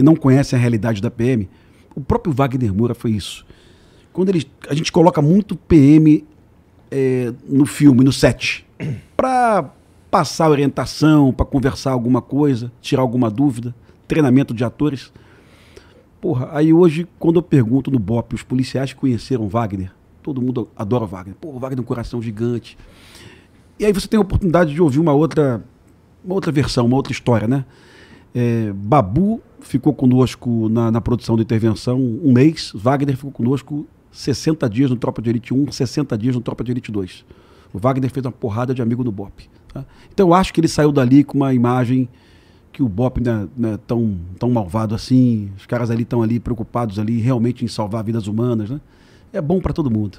que não conhece a realidade da PM. O próprio Wagner Moura foi isso. Quando ele, a gente coloca muito PM é, no filme, no set, para passar orientação, para conversar alguma coisa, tirar alguma dúvida, treinamento de atores. Porra, aí hoje, quando eu pergunto no BOP, os policiais conheceram Wagner, todo mundo adora Wagner. Pô, Wagner é um coração gigante. E aí você tem a oportunidade de ouvir uma outra, uma outra versão, uma outra história, né? É, Babu ficou conosco na, na, produção de intervenção um mês, Wagner ficou conosco 60 dias no Tropa de Elite 1, 60 dias no Tropa de Elite 2. O Wagner fez uma porrada de amigo no BOP. Tá? Então eu acho que ele saiu dali com uma imagem que o BOP não é, não é tão, tão malvado assim, os caras ali estão ali preocupados ali realmente em salvar vidas humanas. Né? É bom para todo mundo.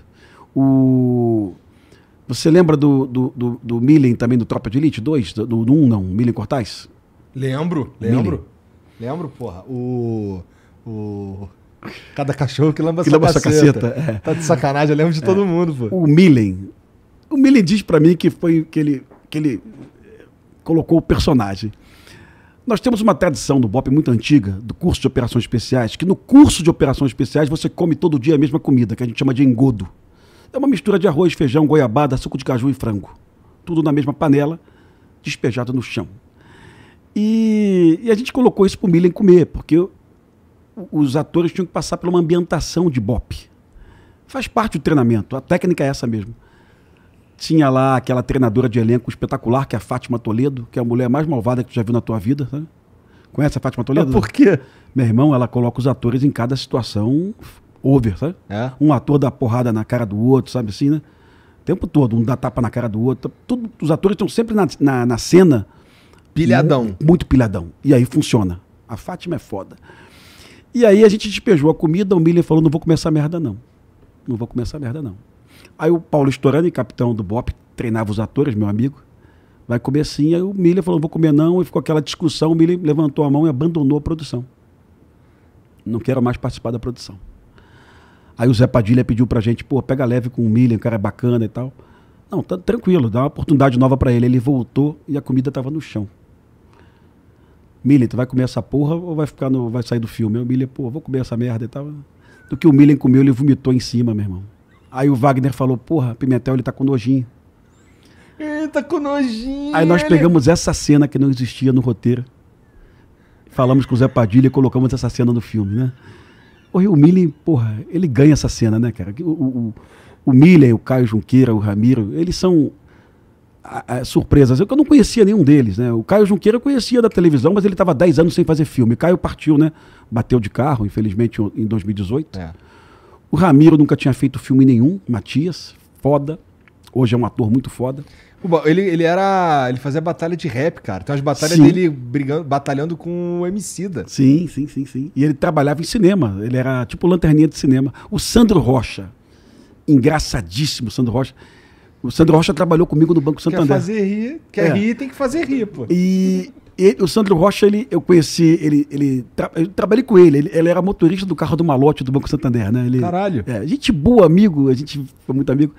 O... Você lembra do, do, do, do Millen também, do Tropa de Elite 2? Do, do, 1 não, Millen Cortais? Lembro, lembro. Lembro, porra. O. O. Cada cachorro que lamba, que sua, lamba caceta. sua caceta. É. Tá de sacanagem, eu lembro de é. todo mundo, pô. O Millen. O Millen diz para mim que foi que ele, que ele colocou o personagem. Nós temos uma tradição do BOP muito antiga, do curso de operações especiais, que no curso de operações especiais você come todo dia a mesma comida, que a gente chama de engodo. É uma mistura de arroz, feijão, goiabada, suco de caju e frango. Tudo na mesma panela, despejado no chão. E, e a gente colocou isso pro Milen comer, porque os atores tinham que passar por uma ambientação de bop. Faz parte do treinamento, a técnica é essa mesmo. Tinha lá aquela treinadora de elenco espetacular, que é a Fátima Toledo, que é a mulher mais malvada que tu já viu na tua vida. Né? Conhece a Fátima Toledo? Mas ah, por quê? Meu irmão, ela coloca os atores em cada situação over, sabe? É. Um ator dá porrada na cara do outro, sabe assim, né? O tempo todo, um dá tapa na cara do outro. Tudo, os atores estão sempre na, na, na cena Pilhadão. É muito pilhadão. E aí funciona. A Fátima é foda. E aí a gente despejou a comida, o Miller falou, não vou começar merda não. Não vou começar merda não. Aí o Paulo Estorani, capitão do BOP, treinava os atores, meu amigo, vai comer sim. Aí o Miller falou, não vou comer não. E ficou aquela discussão, o Miller levantou a mão e abandonou a produção. Não quero mais participar da produção. Aí o Zé Padilha pediu pra gente, pô, pega leve com o Miller, o cara é bacana e tal. Não, tá tranquilo, dá uma oportunidade nova para ele. Ele voltou e a comida tava no chão. Millen, tu vai comer essa porra ou vai ficar no, vai sair do filme? Aí o Millen, pô, vou comer essa merda e tal. Do que o Millen comeu, ele vomitou em cima, meu irmão. Aí o Wagner falou, porra, Pimentel, ele tá com nojinho. Ele tá com nojinho. Aí nós pegamos essa cena que não existia no roteiro. Falamos com o Zé Padilha e colocamos essa cena no filme, né? O Millen, porra, ele ganha essa cena, né, cara? O, o, o o Caio Junqueira, o Ramiro, eles são a, a, surpresas. Eu não conhecia nenhum deles, né? O Caio Junqueira eu conhecia da televisão, mas ele estava 10 anos sem fazer filme. Caio partiu, né? Bateu de carro, infelizmente, em 2018. É. O Ramiro nunca tinha feito filme nenhum. Matias, foda. Hoje é um ator muito foda. Ele, ele era. Ele fazia batalha de rap, cara. Então as batalhas sim. dele brigando, batalhando com o Emicida. Sim, sim, sim, sim. E ele trabalhava em cinema. Ele era tipo lanterninha de cinema. O Sandro Rocha. Engraçadíssimo, Sandro Rocha. O Sandro Rocha trabalhou comigo no Banco Santander. Quer fazer rir, quer é. rir, tem que fazer rir, pô. E, e, o Sandro Rocha, ele, eu conheci, ele, ele tra, eu trabalhei com ele, ele, ele, era motorista do carro do Malote do Banco Santander, né? Ele, Caralho. É, gente boa, amigo, a gente foi muito amigo.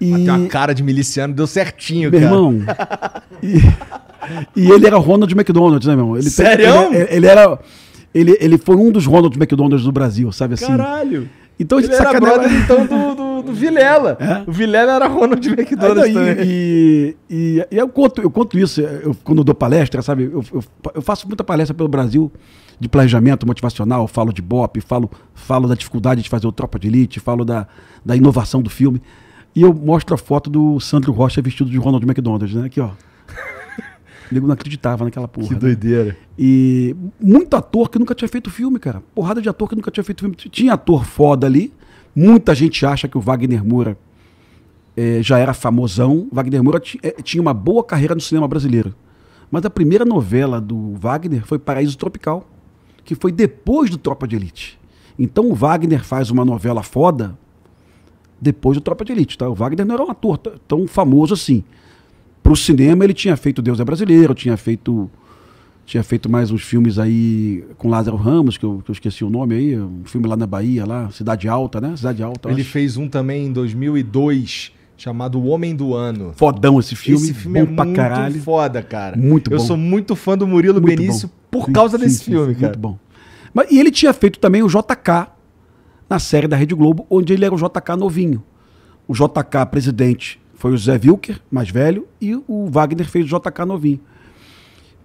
E... tem uma cara de miliciano, deu certinho, meu cara. irmão. e, e, ele era Ronald McDonald, né, meu irmão? Ele, Sério? Ele, ele, era. Ele, ele foi um dos Ronald McDonalds do Brasil, sabe assim? Caralho! Então a gente ele sacaneava. Brother, então, do, do do, Vilela. É? O Vilela era Ronald ah, McDonald aí, E, e, e, eu, conto, eu conto isso eu, quando eu dou palestra, sabe? Eu, eu, eu, faço muita palestra pelo Brasil de planejamento motivacional, falo de BOP, falo, falo da dificuldade de fazer o Tropa de Elite, falo da, da inovação do filme. E eu mostro a foto do Sandro Rocha vestido de Ronald McDonald, né? Aqui, ó. O nego não acreditava naquela porra. Que né? doideira. Né? E muito ator que nunca tinha feito filme, cara. Porrada de ator que nunca tinha feito filme. Tinha ator foda ali, Muita gente acha que o Wagner Moura é, já era famosão. Wagner Moura é, tinha uma boa carreira no cinema brasileiro. Mas a primeira novela do Wagner foi Paraíso Tropical, que foi depois do Tropa de Elite. Então o Wagner faz uma novela foda depois do Tropa de Elite, tá? O Wagner não era um ator tão famoso assim. para o cinema ele tinha feito Deus é Brasileiro, tinha feito tinha feito mais uns filmes aí com Lázaro Ramos, que eu, que eu, esqueci o nome aí, um filme lá na Bahia, lá, Cidade Alta, né? Cidade Alta. Ele acho. fez um também em 2002 chamado O Homem do Ano. Fodão esse filme, esse filme bom é pra muito caralho. foda, cara. Muito bom. Eu sou muito fã do Murilo muito Benício bom. por sim, causa sim, desse sim, filme, cara. Muito bom. Mas, e ele tinha feito também o JK na série da Rede Globo, onde ele era o JK novinho. O JK presidente foi o Zé Wilker, mais velho, e o Wagner fez o JK novinho.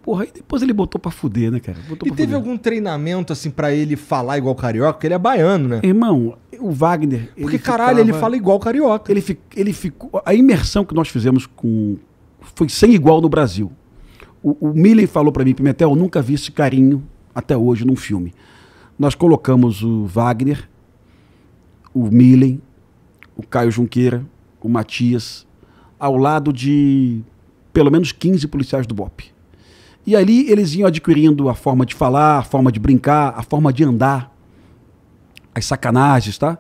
Porra, aí depois ele botou pra fuder, né, cara? Botou e teve fuder. algum treinamento, assim, para ele falar igual carioca? Porque ele é baiano, né? Irmão, o Wagner. Porque, ele caralho, ficava... ele fala igual carioca. Ele, fi... ele ficou. A imersão que nós fizemos com. Foi sem igual no Brasil. O, o Millen falou para mim, Pimentel, eu nunca vi esse carinho até hoje num filme. Nós colocamos o Wagner, o Millen, o Caio Junqueira, o Matias, ao lado de pelo menos 15 policiais do BOP. E ali eles iam adquirindo a forma de falar, a forma de brincar, a forma de andar, as sacanagens, tá?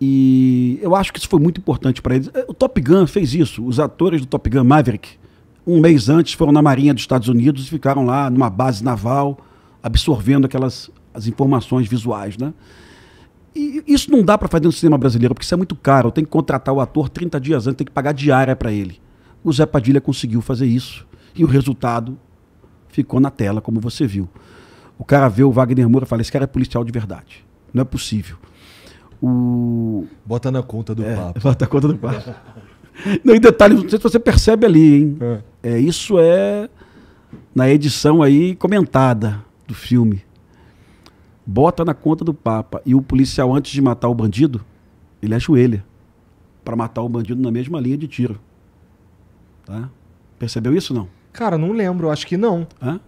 E eu acho que isso foi muito importante para eles. O Top Gun fez isso. Os atores do Top Gun Maverick, um mês antes, foram na Marinha dos Estados Unidos e ficaram lá numa base naval, absorvendo aquelas as informações visuais, né? E isso não dá para fazer no cinema brasileiro, porque isso é muito caro. Tem que contratar o ator 30 dias antes, tem que pagar diária para ele. O Zé Padilha conseguiu fazer isso. E o resultado ficou na tela, como você viu. O cara vê o Wagner Moura e fala: esse cara é policial de verdade. Não é possível. O... Bota na conta do é, papo. Bota na conta do papo. não, em detalhe, não sei se você percebe ali, hein? É. é. isso é na edição aí comentada do filme. Bota na conta do Papa. E o policial, antes de matar o bandido, ele ajoelha para matar o bandido na mesma linha de tiro. Tá? Percebeu isso não? Cara, não lembro, acho que não. Hã?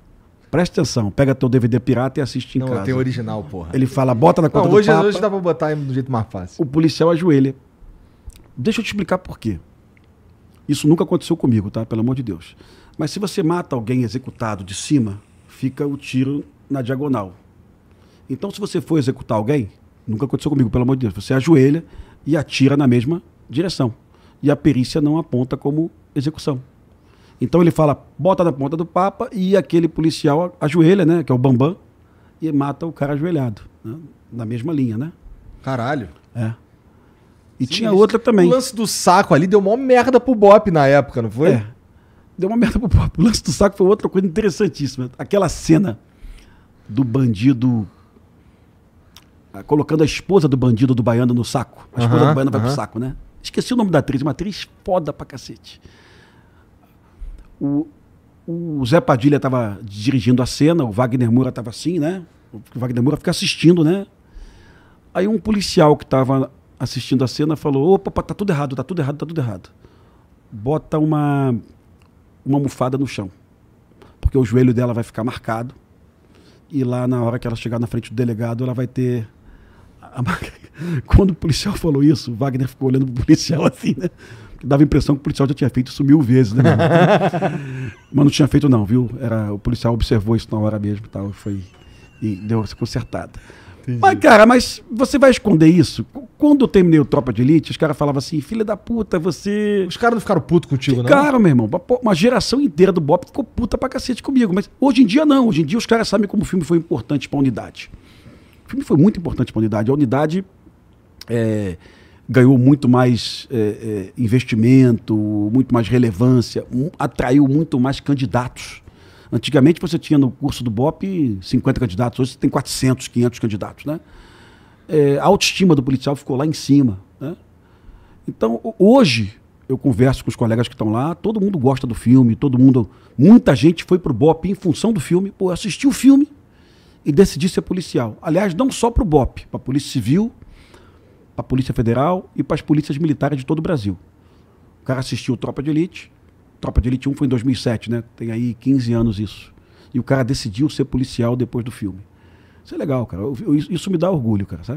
Presta atenção, pega teu DVD pirata e assiste em não, casa. Não, tem original, porra. Ele fala, bota na conta não, hoje, do Papa. Hoje dá pra botar do jeito mais fácil. O policial ajoelha. Deixa eu te explicar por quê. Isso nunca aconteceu comigo, tá? Pelo amor de Deus. Mas se você mata alguém executado de cima, fica o tiro na diagonal. Então, se você for executar alguém, nunca aconteceu comigo, pelo amor de Deus, você ajoelha e atira na mesma direção. E a perícia não aponta como execução. Então ele fala, bota na ponta do papa e aquele policial ajoelha, né? Que é o Bambam, e mata o cara ajoelhado. Né? Na mesma linha, né? Caralho. É. E Sim, tinha outra também. O lance do saco ali deu uma merda pro Bop na época, não foi? É. Deu uma merda pro Bop. O lance do saco foi outra coisa interessantíssima. Aquela cena do bandido ah, colocando a esposa do bandido do baiano no saco. A esposa uhum, do baiano uhum. vai pro saco, né? Esqueci o nome da atriz, uma atriz foda pra cacete. O, o Zé Padilha estava dirigindo a cena, o Wagner Moura estava assim, né? O Wagner Moura fica assistindo, né? Aí um policial que estava assistindo a cena falou: opa, tá tudo errado, tá tudo errado, tá tudo errado. Bota uma, uma almofada no chão, porque o joelho dela vai ficar marcado. E lá na hora que ela chegar na frente do delegado, ela vai ter quando o policial falou isso, o Wagner ficou olhando pro policial assim, né? dava a impressão que o policial já tinha feito isso mil vezes, né? Mas não tinha feito, não, viu? Era, o policial observou isso na hora mesmo tal, foi, e deu essa consertada. Entendi. Mas, cara, mas você vai esconder isso? Quando eu terminei o Tropa de Elite, os caras falavam assim, filha da puta, você... Os caras não ficaram putos contigo, ficaram, não? Ficaram, meu irmão. Uma geração inteira do Bop ficou puta pra cacete comigo. Mas hoje em dia, não. Hoje em dia, os caras sabem como o filme foi importante pra unidade. O filme foi muito importante pra unidade. A unidade... É ganhou muito mais é, é, investimento, muito mais relevância, um, atraiu muito mais candidatos. Antigamente você tinha no curso do BOP 50 candidatos, hoje você tem 400, 500 candidatos. Né? É, a autoestima do policial ficou lá em cima. Né? Então, hoje, eu converso com os colegas que estão lá, todo mundo gosta do filme, todo mundo. Muita gente foi pro BOP em função do filme, pô, assistiu o filme e decidiu ser policial. Aliás, não só pro BOP, para Polícia Civil, para a Polícia Federal e para as polícias militares de todo o Brasil. O cara assistiu Tropa de Elite. Tropa de Elite 1 foi em 2007, né? Tem aí 15 anos isso. E o cara decidiu ser policial depois do filme. Isso é legal, cara. Eu, eu, isso me dá orgulho, cara, sabe?